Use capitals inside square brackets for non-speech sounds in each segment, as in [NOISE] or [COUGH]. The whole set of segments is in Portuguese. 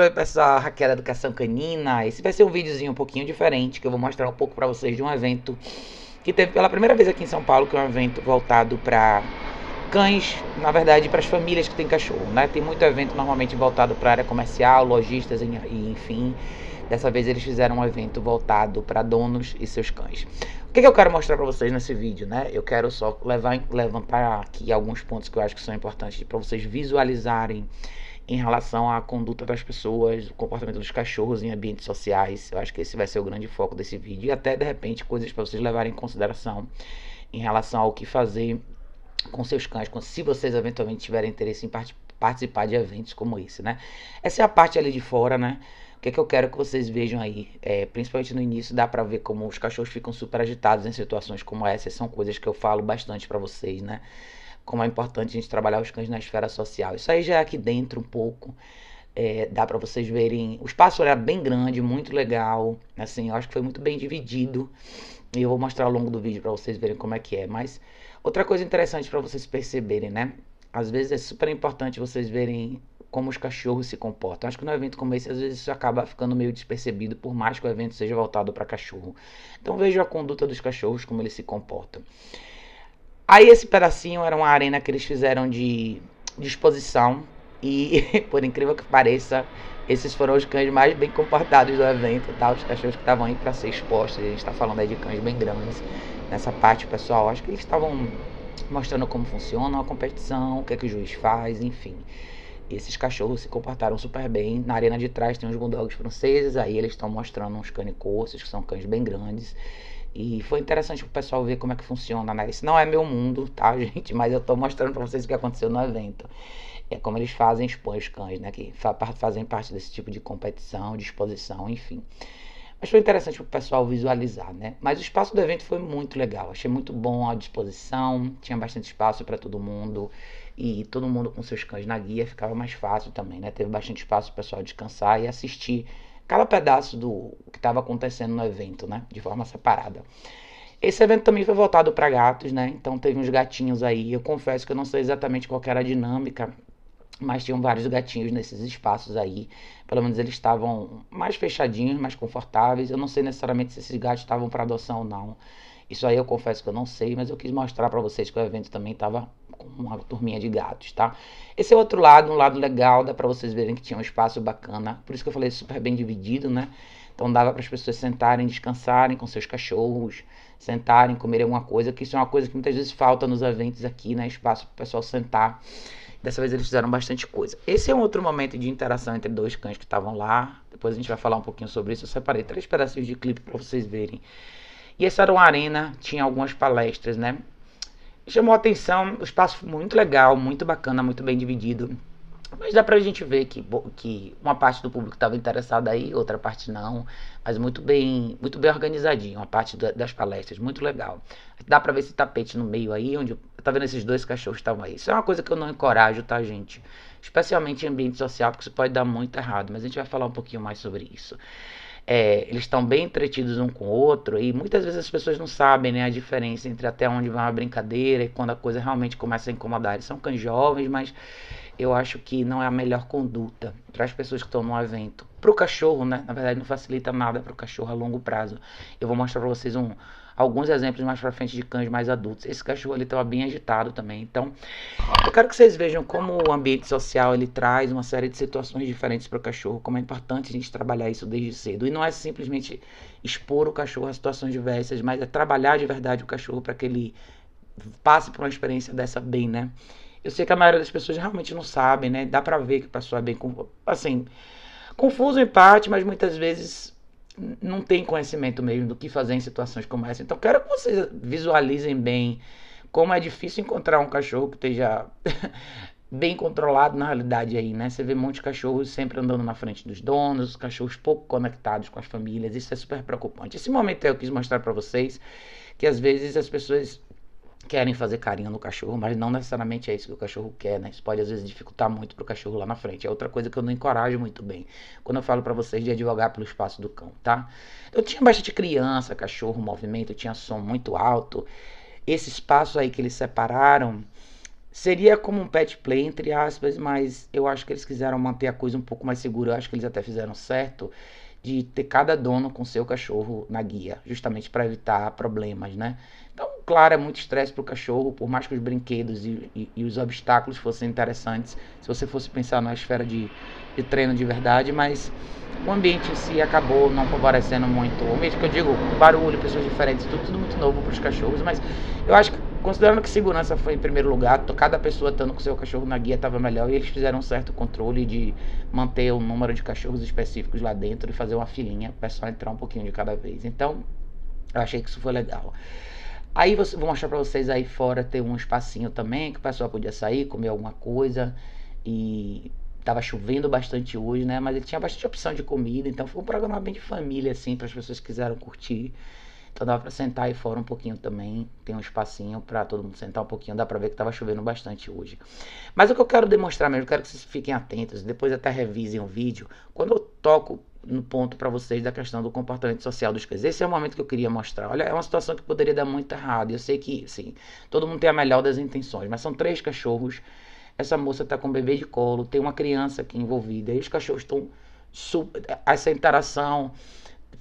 essa Raquel Educação Canina. Esse vai ser um videozinho um pouquinho diferente, que eu vou mostrar um pouco para vocês de um evento que teve pela primeira vez aqui em São Paulo, que é um evento voltado para cães, na verdade, para as famílias que têm cachorro, né? Tem muito evento normalmente voltado para área comercial, lojistas e enfim. Dessa vez eles fizeram um evento voltado para donos e seus cães. O que, que eu quero mostrar para vocês nesse vídeo, né? Eu quero só levar, levantar aqui alguns pontos que eu acho que são importantes para vocês visualizarem em relação à conduta das pessoas, o comportamento dos cachorros em ambientes sociais. Eu acho que esse vai ser o grande foco desse vídeo e até de repente coisas para vocês levarem em consideração em relação ao que fazer com seus cães, se vocês eventualmente tiverem interesse em part participar de eventos como esse, né? Essa é a parte ali de fora, né? O que é que eu quero que vocês vejam aí? É, principalmente no início dá para ver como os cachorros ficam super agitados em situações como essa. São coisas que eu falo bastante para vocês, né? como é importante a gente trabalhar os cães na esfera social. Isso aí já é aqui dentro um pouco. É, dá para vocês verem. O espaço era é bem grande, muito legal. Assim, eu acho que foi muito bem dividido. E eu vou mostrar ao longo do vídeo para vocês verem como é que é. Mas outra coisa interessante para vocês perceberem, né? Às vezes é super importante vocês verem como os cachorros se comportam. Acho que no evento como esse, às vezes isso acaba ficando meio despercebido, por mais que o evento seja voltado para cachorro. Então veja a conduta dos cachorros, como eles se comportam. Aí esse pedacinho era uma arena que eles fizeram de, exposição. E, [LAUGHS] por incrível que pareça, esses foram os cães mais bem comportados do evento, tá? Os cachorros que estavam aí para ser expostos. A gente está falando aí de cães bem grandes. Nessa parte, pessoal, acho que eles estavam mostrando como funciona a competição, o que é que o juiz faz, enfim. E esses cachorros se comportaram super bem. Na arena de trás tem uns bulldogs franceses, aí eles estão mostrando uns cane que são cães bem grandes. E foi interessante pro pessoal ver como é que funciona, né? Isso não é meu mundo, tá, [LAUGHS] gente? Mas eu tô mostrando para vocês o que aconteceu no evento. É como eles fazem, expõem os cães, né? Que fazem parte desse tipo de competição, de exposição, enfim. Mas foi interessante para o pessoal visualizar, né? Mas o espaço do evento foi muito legal. Achei muito bom a disposição, tinha bastante espaço para todo mundo. E todo mundo com seus cães na guia ficava mais fácil também, né? Teve bastante espaço para o pessoal descansar e assistir cada pedaço do que estava acontecendo no evento, né? De forma separada. Esse evento também foi voltado para gatos, né? Então teve uns gatinhos aí. Eu confesso que eu não sei exatamente qual era a dinâmica, mas tinham vários gatinhos nesses espaços aí. Pelo menos eles estavam mais fechadinhos, mais confortáveis. Eu não sei necessariamente se esses gatos estavam para adoção ou não. Isso aí eu confesso que eu não sei, mas eu quis mostrar para vocês que o evento também estava com uma turminha de gatos, tá? Esse é o outro lado, um lado legal, dá para vocês verem que tinha um espaço bacana. Por isso que eu falei é super bem dividido, né? Então dava para as pessoas sentarem, descansarem com seus cachorros, sentarem, comerem alguma coisa, que isso é uma coisa que muitas vezes falta nos eventos aqui, né? Espaço para o pessoal sentar. Dessa vez eles fizeram bastante coisa. Esse é um outro momento de interação entre dois cães que estavam lá. Depois a gente vai falar um pouquinho sobre isso. Eu separei três pedacinhos de clipe para vocês verem. E essa era uma arena, tinha algumas palestras, né? chamou atenção, o espaço muito legal, muito bacana, muito bem dividido. Mas dá pra gente ver que, que uma parte do público estava interessada aí, outra parte não, mas muito bem, muito bem organizadinho, uma parte da, das palestras, muito legal. Dá pra ver esse tapete no meio aí, onde tá vendo esses dois cachorros estavam aí. Isso é uma coisa que eu não encorajo, tá, gente? Especialmente em ambiente social, porque isso pode dar muito errado, mas a gente vai falar um pouquinho mais sobre isso é, eles estão bem entretidos um com o outro e muitas vezes as pessoas não sabem né, a diferença entre até onde vai uma brincadeira e quando a coisa realmente começa a incomodar. Eles são cães jovens, mas eu acho que não é a melhor conduta para as pessoas que estão no evento. Para o cachorro, né? Na verdade, não facilita nada para o cachorro a longo prazo. Eu vou mostrar para vocês um, alguns exemplos mais para frente de cães mais adultos. Esse cachorro ele estava bem agitado também. Então, eu quero que vocês vejam como o ambiente social ele traz uma série de situações diferentes para o cachorro. Como é importante a gente trabalhar isso desde cedo. E não é simplesmente expor o cachorro a situações diversas, mas é trabalhar de verdade o cachorro para que ele passe por uma experiência dessa bem, né? Eu sei que a maioria das pessoas realmente não sabem, né? Dá pra ver que a pessoa é bem. Assim, confuso em parte, mas muitas vezes não tem conhecimento mesmo do que fazer em situações como essa. Então, quero que vocês visualizem bem como é difícil encontrar um cachorro que esteja [LAUGHS] bem controlado na realidade aí, né? Você vê um monte de cachorros sempre andando na frente dos donos, cachorros pouco conectados com as famílias, isso é super preocupante. Esse momento eu quis mostrar para vocês que às vezes as pessoas querem fazer carinho no cachorro, mas não necessariamente é isso que o cachorro quer, né? Isso pode às vezes dificultar muito para o cachorro lá na frente. É outra coisa que eu não encorajo muito bem quando eu falo para vocês de advogar pelo espaço do cão, tá? Eu tinha bastante criança, cachorro, movimento, tinha som muito alto. Esse espaço aí que eles separaram seria como um pet play, entre aspas, mas eu acho que eles quiseram manter a coisa um pouco mais segura. Eu acho que eles até fizeram certo de ter cada dono com seu cachorro na guia, justamente para evitar problemas, né? Então, claro, é muito estresse para o cachorro, por mais que os brinquedos e, e, e, os obstáculos fossem interessantes, se você fosse pensar na esfera de, de, treino de verdade, mas o ambiente em si acabou não favorecendo muito. O ambiente que eu digo, barulho, pessoas diferentes, tudo, tudo muito novo para os cachorros, mas eu acho que Considerando que segurança foi em primeiro lugar, cada pessoa estando com seu cachorro na guia estava melhor e eles fizeram um certo controle de manter o número de cachorros específicos lá dentro e fazer uma filinha, o pessoal entrar um pouquinho de cada vez. Então, eu achei que isso foi legal. Aí você, vou mostrar para vocês aí fora tem um espacinho também que o pessoal podia sair, comer alguma coisa e tava chovendo bastante hoje, né? Mas ele tinha bastante opção de comida, então foi um programa bem de família assim para as pessoas que quiseram curtir. Então dava pra sentar aí fora um pouquinho também. Tem um espacinho para todo mundo sentar um pouquinho. Dá pra ver que tava chovendo bastante hoje. Mas o que eu quero demonstrar mesmo, eu quero que vocês fiquem atentos. Depois até revisem o vídeo. Quando eu toco no ponto para vocês da questão do comportamento social dos cães. Esse é o momento que eu queria mostrar. Olha, é uma situação que poderia dar muito errado. Eu sei que, sim, todo mundo tem a melhor das intenções, mas são três cachorros. Essa moça está com um bebê de colo, tem uma criança aqui envolvida, e os cachorros estão. super Essa interação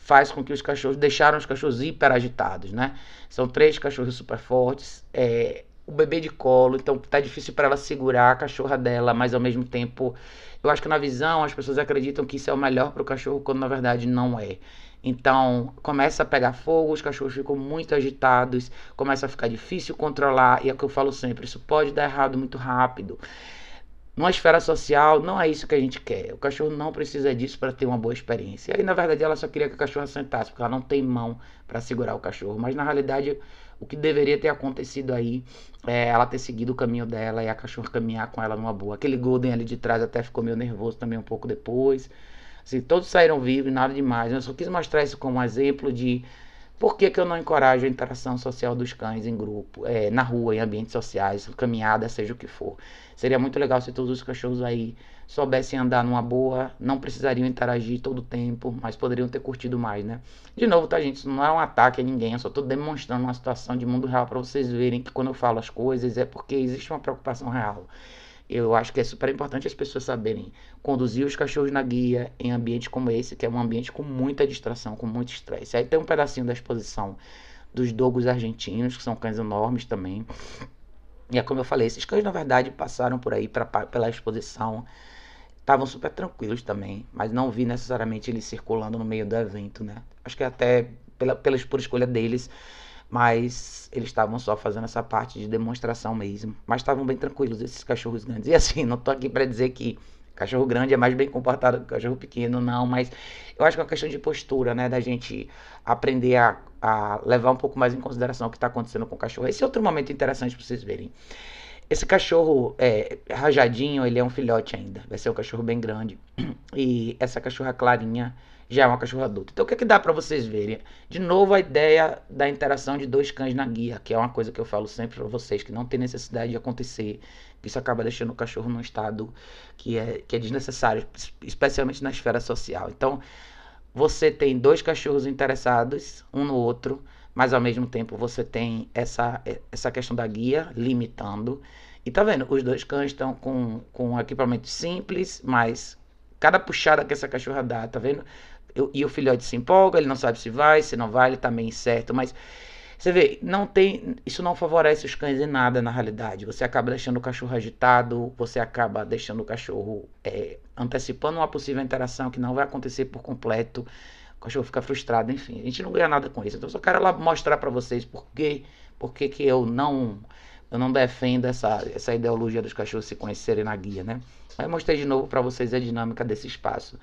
faz com que os cachorros deixaram os cachorros agitados, né? São três cachorros super fortes, é, o bebê de colo, então tá difícil para ela segurar a cachorra dela, mas ao mesmo tempo, eu acho que na visão as pessoas acreditam que isso é o melhor para o cachorro, quando na verdade não é. Então começa a pegar fogo, os cachorros ficam muito agitados, começa a ficar difícil controlar, e é o que eu falo sempre: isso pode dar errado muito rápido numa esfera social, não é isso que a gente quer. O cachorro não precisa disso para ter uma boa experiência. E aí, na verdade, ela só queria que a cachorra sentasse, porque ela não tem mão para segurar o cachorro. Mas na realidade, o que deveria ter acontecido aí é ela ter seguido o caminho dela e a cachorra caminhar com ela numa boa. Aquele Golden ali de trás até ficou meio nervoso também um pouco depois. Assim, todos saíram vivos, nada demais. Eu só quis mostrar isso como um exemplo de por que, que eu não encorajo a interação social dos cães em grupo, é, na rua, em ambientes sociais, caminhada, seja o que for? Seria muito legal se todos os cachorros aí soubessem andar numa boa, não precisariam interagir todo o tempo, mas poderiam ter curtido mais, né? De novo, tá, gente? Isso não é um ataque a ninguém, eu só tô demonstrando uma situação de mundo real para vocês verem que quando eu falo as coisas é porque existe uma preocupação real. Eu acho que é super importante as pessoas saberem conduzir os cachorros na guia em ambientes como esse, que é um ambiente com muita distração, com muito estresse. Aí tem um pedacinho da exposição dos dogos argentinos, que são cães enormes também. E é como eu falei, esses cães na verdade passaram por aí pra, pela exposição, estavam super tranquilos também, mas não vi necessariamente eles circulando no meio do evento, né? Acho que é até pela, pela por escolha deles, mas eles estavam só fazendo essa parte de demonstração mesmo. Mas estavam bem tranquilos esses cachorros grandes. E assim, não tô aqui para dizer que cachorro grande é mais bem comportado que cachorro pequeno, não, mas eu acho que é uma questão de postura, né, da gente aprender a, a levar um pouco mais em consideração o que está acontecendo com o cachorro. Esse é outro momento interessante para vocês verem. Esse cachorro é, rajadinho, ele é um filhote ainda. Vai ser um cachorro bem grande. E essa cachorra clarinha já é uma cachorra adulta. Então o que, é que dá para vocês verem? De novo a ideia da interação de dois cães na guia, que é uma coisa que eu falo sempre para vocês, que não tem necessidade de acontecer. Isso acaba deixando o cachorro num estado que é, que é desnecessário, especialmente na esfera social. Então você tem dois cachorros interessados um no outro mas ao mesmo tempo você tem essa, é, essa questão da guia limitando. E tá vendo? Os dois cães estão com, com um equipamento simples, mas cada puxada que essa cachorra dá, tá vendo? E o filhote se empolga, ele não sabe se vai, se não vai, ele tá meio incerto, mas você vê, não tem, isso não favorece os cães em nada na realidade. Você acaba deixando o cachorro agitado, você acaba deixando o cachorro é, antecipando uma possível interação que não vai acontecer por completo o cachorro fica frustrado, enfim. A gente não ganha nada com isso. Então, eu só quero lá mostrar para vocês por quê por que eu não eu não defendo essa, essa ideologia dos cachorros se conhecerem na guia, né? Aí eu mostrei de novo para vocês a dinâmica desse espaço.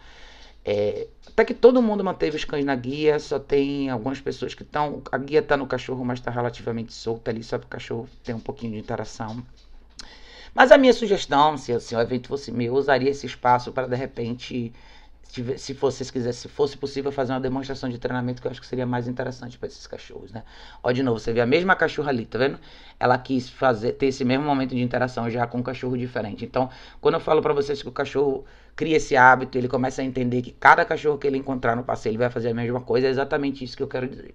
É, até que todo mundo manteve os cães na guia, só tem algumas pessoas que estão. A guia está no cachorro, mas está relativamente solta ali, só que o cachorro tem um pouquinho de interação. Mas a minha sugestão, se, se o evento fosse meu, eu usaria esse espaço para de repente se vocês quisessem, se fosse possível fazer uma demonstração de treinamento, que eu acho que seria mais interessante para esses cachorros, né? Ó, de novo, você vê a mesma cachorra ali, tá vendo? Ela quis fazer ter esse mesmo momento de interação já com um cachorro diferente. Então, quando eu falo para vocês que o cachorro cria esse hábito, ele começa a entender que cada cachorro que ele encontrar no passeio, ele vai fazer a mesma coisa, é exatamente isso que eu quero dizer.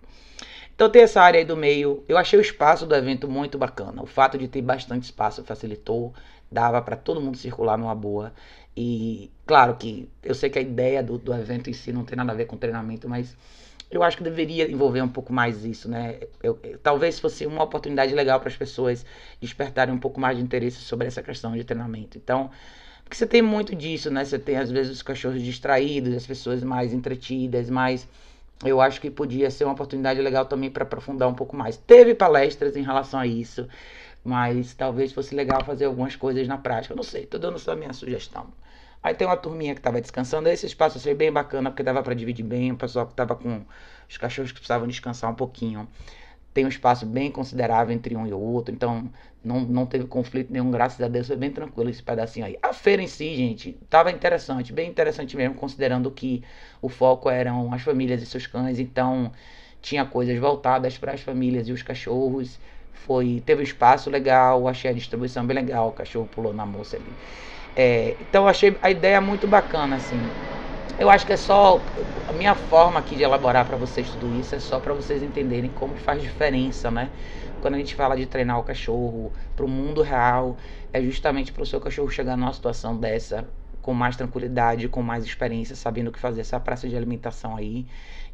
Então tem essa área aí do meio. Eu achei o espaço do evento muito bacana. O fato de ter bastante espaço facilitou, dava para todo mundo circular numa boa. E claro que eu sei que a ideia do, do evento em si não tem nada a ver com treinamento, mas eu acho que deveria envolver um pouco mais isso, né? Eu, eu, talvez fosse uma oportunidade legal para as pessoas despertarem um pouco mais de interesse sobre essa questão de treinamento. Então, porque você tem muito disso, né? Você tem às vezes os cachorros distraídos, as pessoas mais entretidas, mas eu acho que podia ser uma oportunidade legal também para aprofundar um pouco mais. Teve palestras em relação a isso, mas talvez fosse legal fazer algumas coisas na prática. Eu não sei, estou dando só a minha sugestão. Aí tem uma turminha que tava descansando, aí esse espaço foi bem bacana, porque dava para dividir bem, o pessoal que tava com os cachorros que precisavam descansar um pouquinho. Tem um espaço bem considerável entre um e outro, então não, não teve conflito nenhum, graças a Deus, foi bem tranquilo esse pedacinho aí. A feira em si, gente, tava interessante, bem interessante mesmo, considerando que o foco eram as famílias e seus cães, então tinha coisas voltadas para as famílias e os cachorros. Foi, teve um espaço legal, achei a distribuição bem legal, o cachorro pulou na moça ali. É, então eu achei a ideia muito bacana, assim. Eu acho que é só a minha forma aqui de elaborar para vocês tudo isso é só para vocês entenderem como faz diferença, né? Quando a gente fala de treinar o cachorro para o mundo real, é justamente para o seu cachorro chegar numa situação dessa com mais tranquilidade, com mais experiência, sabendo o que fazer essa praça de alimentação aí.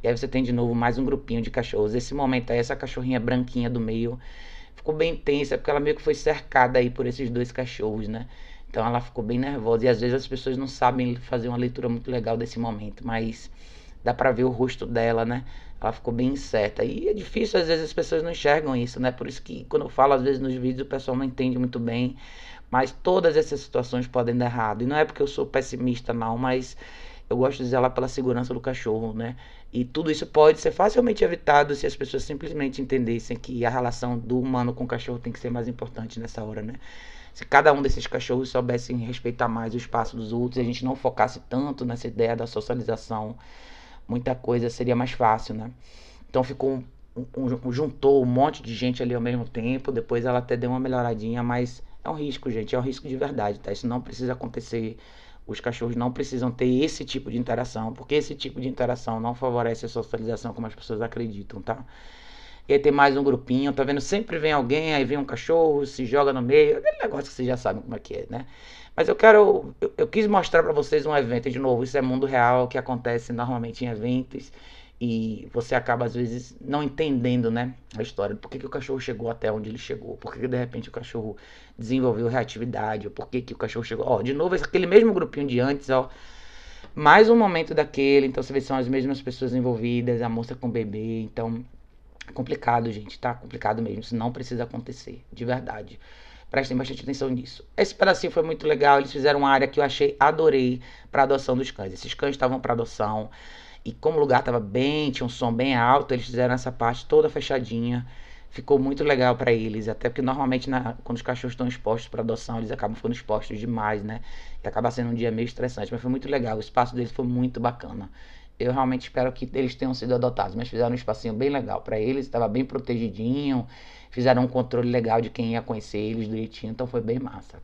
E aí você tem de novo mais um grupinho de cachorros. Esse momento aí, essa cachorrinha branquinha do meio. Ficou bem tensa porque ela meio que foi cercada aí por esses dois cachorros, né? Então ela ficou bem nervosa e às vezes as pessoas não sabem fazer uma leitura muito legal desse momento, mas dá para ver o rosto dela, né? Ela ficou bem incerta. E é difícil, às vezes as pessoas não enxergam isso, né? Por isso que quando eu falo às vezes nos vídeos o pessoal não entende muito bem, mas todas essas situações podem dar errado. E não é porque eu sou pessimista não, mas eu gosto de dizer lá pela segurança do cachorro, né? E tudo isso pode ser facilmente evitado se as pessoas simplesmente entendessem que a relação do humano com o cachorro tem que ser mais importante nessa hora, né? se cada um desses cachorros soubessem respeitar mais o espaço dos outros, a gente não focasse tanto nessa ideia da socialização, muita coisa seria mais fácil, né? Então ficou um, um, juntou um monte de gente ali ao mesmo tempo, depois ela até deu uma melhoradinha, mas é um risco, gente, é um risco de verdade, tá? Isso não precisa acontecer. Os cachorros não precisam ter esse tipo de interação, porque esse tipo de interação não favorece a socialização como as pessoas acreditam, tá? e aí tem mais um grupinho, tá vendo? Sempre vem alguém, aí vem um cachorro, se joga no meio, aquele negócio que vocês já sabem como é que é, né? Mas eu quero, eu, eu quis mostrar para vocês um evento, e de novo, isso é mundo real, que acontece normalmente em eventos, e você acaba às vezes não entendendo, né, a história, por que, que o cachorro chegou até onde ele chegou, por que, que de repente o cachorro desenvolveu reatividade, por que, que o cachorro chegou, ó, de novo, aquele mesmo grupinho de antes, ó, mais um momento daquele, então você vê são as mesmas pessoas envolvidas, a moça com o bebê, então Complicado, gente, tá? Complicado mesmo. Isso não precisa acontecer, de verdade. Prestem bastante atenção nisso. Esse pedacinho foi muito legal. Eles fizeram uma área que eu achei, adorei, para adoção dos cães. Esses cães estavam para adoção. E como o lugar estava bem, tinha um som bem alto, eles fizeram essa parte toda fechadinha. Ficou muito legal para eles, até porque normalmente na, quando os cachorros estão expostos para adoção, eles acabam ficando expostos demais, né? E acaba sendo um dia meio estressante, mas foi muito legal. O espaço deles foi muito bacana eu realmente espero que eles tenham sido adotados, mas fizeram um espacinho bem legal para eles, estava bem protegidinho, fizeram um controle legal de quem ia conhecer eles direitinho, então foi bem massa.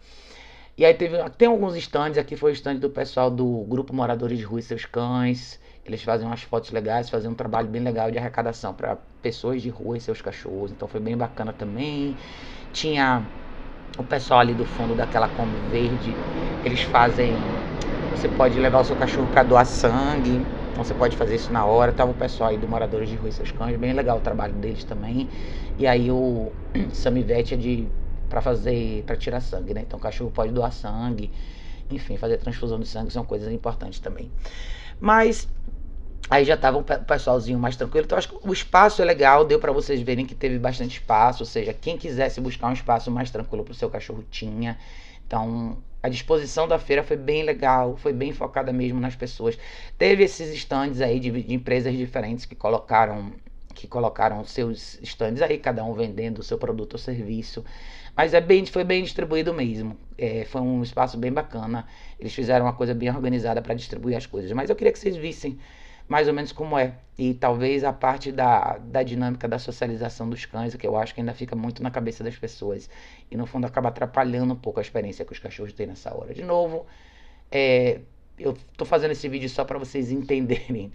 E aí teve, tem alguns stands, aqui foi o stand do pessoal do grupo Moradores de Rua e Seus Cães, eles fazem umas fotos legais, fazem um trabalho bem legal de arrecadação para pessoas de rua e seus cachorros, então foi bem bacana também. Tinha o pessoal ali do fundo daquela Kombi Verde, eles fazem. Você pode levar o seu cachorro para doar sangue. Então você pode fazer isso na hora. Tava o pessoal aí do Moradores de Rua Seus Cães, bem legal o trabalho deles também. E aí o [CLEARS THROAT] Samivete é de para fazer para tirar sangue, né? Então o cachorro pode doar sangue. Enfim, fazer transfusão de sangue são coisas importantes também. Mas Aí já estava o pessoalzinho mais tranquilo. Então, acho que o espaço é legal, deu para vocês verem que teve bastante espaço. Ou seja, quem quisesse buscar um espaço mais tranquilo para o seu cachorro tinha. Então, a disposição da feira foi bem legal, foi bem focada mesmo nas pessoas. Teve esses stands aí de, de empresas diferentes que colocaram que colocaram seus stands aí, cada um vendendo o seu produto ou serviço. Mas é bem, foi bem distribuído mesmo. É, foi um espaço bem bacana. Eles fizeram uma coisa bem organizada para distribuir as coisas. Mas eu queria que vocês vissem mais ou menos como é. E talvez a parte da, da dinâmica da socialização dos cães, que eu acho que ainda fica muito na cabeça das pessoas. E no fundo acaba atrapalhando um pouco a experiência que os cachorros têm nessa hora. De novo, é, eu estou fazendo esse vídeo só para vocês [LAUGHS] entenderem.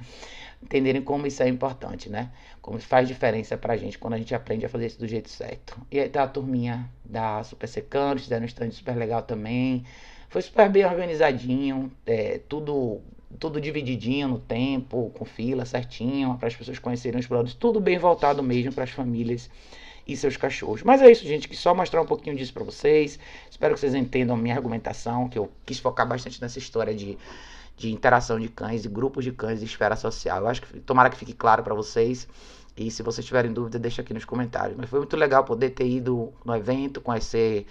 Entenderem como isso é importante, né? Como faz diferença pra gente quando a gente aprende a fazer isso do jeito certo. E aí tá a turminha da Super Secando, fizeram um stand super legal também. Foi super bem organizadinho, é, tudo tudo divididinho no tempo, com fila certinho, para as pessoas conhecerem os produtos, tudo bem voltado mesmo para as famílias e seus cachorros. Mas é isso, gente, que só mostrar um pouquinho disso para vocês. Espero que vocês entendam a minha argumentação, que eu quis focar bastante nessa história de, de interação de cães, de grupos de cães, de esfera social. Eu acho que tomara que fique claro para vocês. E se vocês tiverem dúvida, deixa aqui nos comentários. Mas foi muito legal poder ter ido no evento, conhecer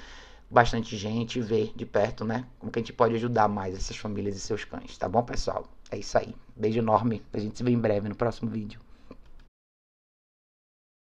bastante gente e ver de perto, né? Como que a gente pode ajudar mais essas famílias e seus cães, tá bom, pessoal? É isso aí. Beijo enorme. A gente se vê em breve no próximo vídeo.